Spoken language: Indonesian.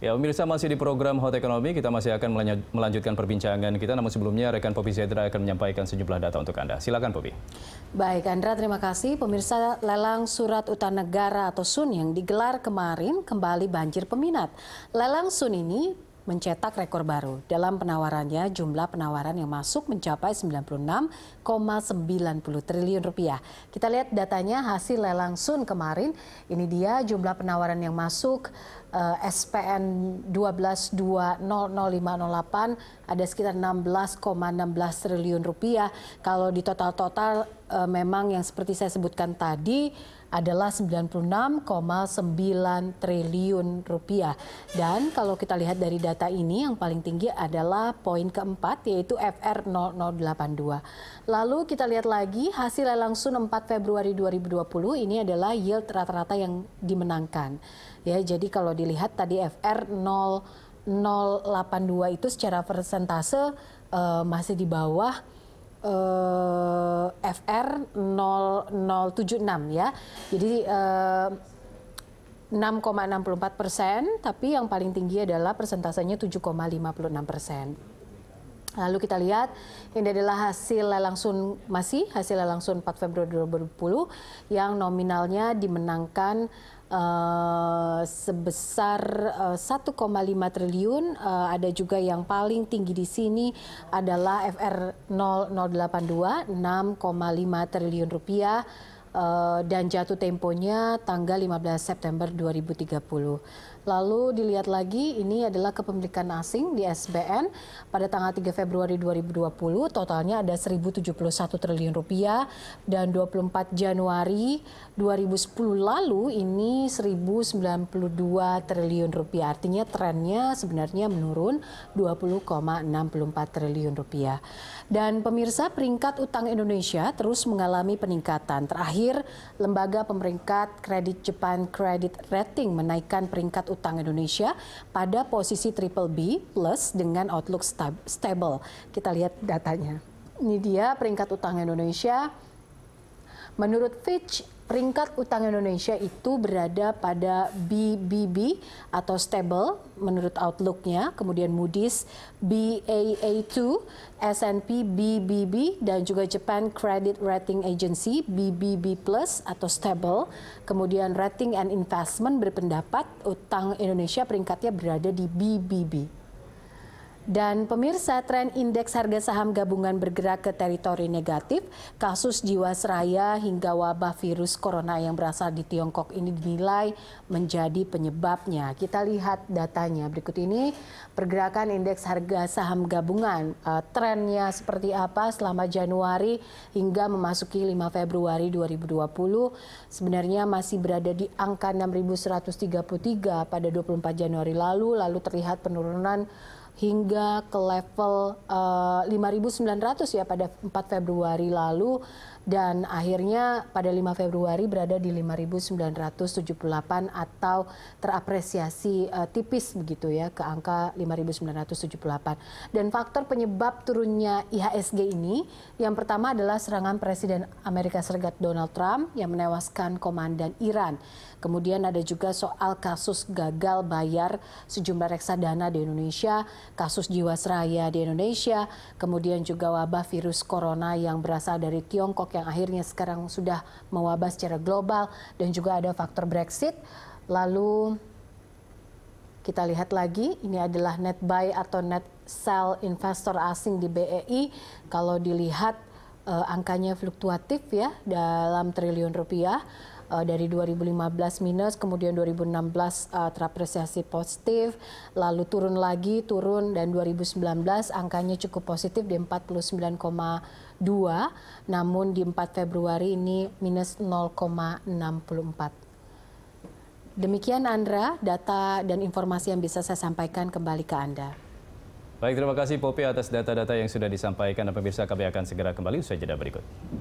Ya, pemirsa masih di program Hot Ekonomi, kita masih akan melanjutkan perbincangan kita, namun sebelumnya rekan Popi Zedra akan menyampaikan sejumlah data untuk Anda. Silakan Popi. Baik, Andra, terima kasih. Pemirsa, lelang surat utang negara atau SUN yang digelar kemarin kembali banjir peminat. Lelang SUN ini mencetak rekor baru. Dalam penawarannya, jumlah penawaran yang masuk mencapai 96,90 triliun rupiah. Kita lihat datanya hasil lelang Sun kemarin. Ini dia jumlah penawaran yang masuk eh, SPN 12200508 ada sekitar 16,16 ,16 triliun rupiah. Kalau di total-total eh, memang yang seperti saya sebutkan tadi adalah 96,9 triliun rupiah. Dan kalau kita lihat dari data ini yang paling tinggi adalah poin keempat yaitu FR0082. Lalu kita lihat lagi hasil lelang Sun 4 Februari 2020 ini adalah yield rata-rata yang dimenangkan. Ya, jadi kalau dilihat tadi FR0082 itu secara persentase uh, masih di bawah eh, FR 0076 ya. Jadi eh, 6,64 persen, tapi yang paling tinggi adalah persentasenya 7,56 persen. Lalu kita lihat ini adalah hasil lelang sun masih hasil lelang sun 4 Februari 2020 yang nominalnya dimenangkan uh, sebesar uh, eh, 1,5 triliun. Uh, ada juga yang paling tinggi di sini adalah FR 0082 6,5 triliun rupiah Eh, dan jatuh temponya tanggal 15 September 2030. Lalu dilihat lagi ini adalah kepemilikan asing di SBN pada tanggal 3 Februari 2020 totalnya ada 1071 triliun rupiah dan 24 Januari 2010 lalu ini 1092 triliun rupiah. Artinya trennya sebenarnya menurun 20,64 triliun rupiah. Dan pemirsa peringkat utang Indonesia terus mengalami peningkatan. Terakhir terakhir, lembaga pemeringkat kredit Jepang Credit Rating menaikkan peringkat utang Indonesia pada posisi triple B plus dengan outlook stable. Kita lihat datanya. Ini dia peringkat utang Indonesia Menurut Fitch, peringkat utang Indonesia itu berada pada BBB atau stable menurut outlooknya, kemudian Moody's BAA2, S&P BBB dan juga Japan Credit Rating Agency BBB Plus atau stable. Kemudian Rating and Investment berpendapat utang Indonesia peringkatnya berada di BBB. Dan pemirsa, tren indeks harga saham gabungan bergerak ke teritori negatif. Kasus Jiwasraya hingga wabah virus corona yang berasal di Tiongkok ini dinilai menjadi penyebabnya. Kita lihat datanya berikut ini. Pergerakan indeks harga saham gabungan, uh, trennya seperti apa selama Januari hingga memasuki 5 Februari 2020 sebenarnya masih berada di angka 6133 pada 24 Januari lalu lalu terlihat penurunan hingga ke level uh, eh, 5.900 ya pada 4 Februari lalu dan akhirnya pada 5 Februari berada di 5.978 atau terapresiasi uh, tipis begitu ya ke angka 5.978. Dan faktor penyebab turunnya IHSG ini yang pertama adalah serangan Presiden Amerika Serikat Donald Trump yang menewaskan komandan Iran. Kemudian ada juga soal kasus gagal bayar sejumlah reksadana di Indonesia kasus Jiwasraya di Indonesia, kemudian juga wabah virus corona yang berasal dari Tiongkok yang akhirnya sekarang sudah mewabah secara global dan juga ada faktor Brexit. Lalu kita lihat lagi, ini adalah net buy atau net sell investor asing di BEI. Kalau dilihat eh, angkanya fluktuatif ya dalam triliun rupiah uh, dari 2015 minus, kemudian 2016 uh, eh, terapresiasi positif, lalu turun lagi, turun dan 2019 angkanya cukup positif di 49,2, namun di 4 Februari ini minus 0,64. Demikian Andra, data dan informasi yang bisa saya sampaikan kembali ke Anda. Baik, terima kasih Popi atas data-data yang sudah disampaikan dan pemirsa kami akan segera kembali usai jeda berikut.